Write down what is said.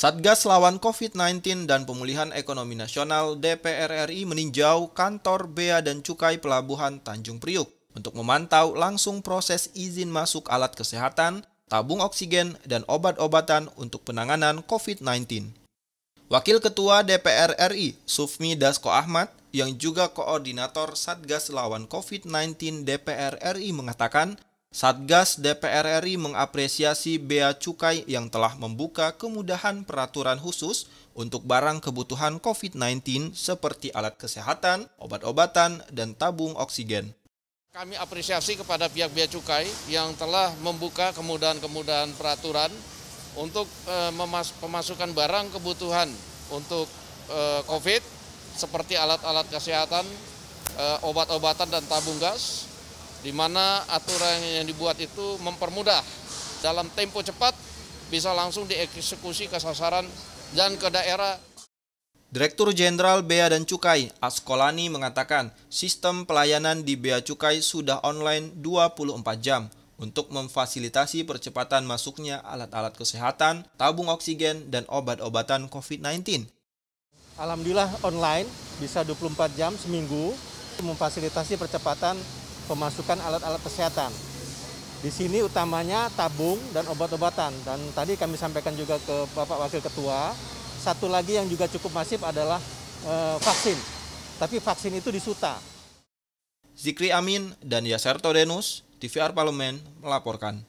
Satgas Lawan COVID-19 dan Pemulihan Ekonomi Nasional DPR RI meninjau kantor Bea dan Cukai Pelabuhan Tanjung Priuk untuk memantau langsung proses izin masuk alat kesehatan, tabung oksigen, dan obat-obatan untuk penanganan COVID-19. Wakil Ketua DPR RI, Sufmi Dasko Ahmad, yang juga koordinator Satgas lawan COVID-19 DPR RI mengatakan, Satgas DPR RI mengapresiasi bea cukai yang telah membuka kemudahan peraturan khusus untuk barang kebutuhan COVID-19 seperti alat kesehatan, obat-obatan, dan tabung oksigen. Kami apresiasi kepada pihak bea cukai yang telah membuka kemudahan-kemudahan peraturan untuk eh, memasukkan barang kebutuhan untuk eh, COVID seperti alat-alat kesehatan, eh, obat-obatan dan tabung gas, di mana aturan yang dibuat itu mempermudah dalam tempo cepat bisa langsung dieksekusi ke sasaran dan ke daerah. Direktur Jenderal Bea dan Cukai, Askolani mengatakan, sistem pelayanan di Bea Cukai sudah online 24 jam untuk memfasilitasi percepatan masuknya alat-alat kesehatan, tabung oksigen, dan obat-obatan COVID-19 Alhamdulillah online, bisa 24 jam seminggu, memfasilitasi percepatan pemasukan alat-alat kesehatan. Di sini utamanya tabung dan obat-obatan. Dan tadi kami sampaikan juga ke Bapak Wakil Ketua, satu lagi yang juga cukup masif adalah e, vaksin. Tapi vaksin itu disuta. Zikri Amin dan Yaser Todenus, TVR Parlemen melaporkan.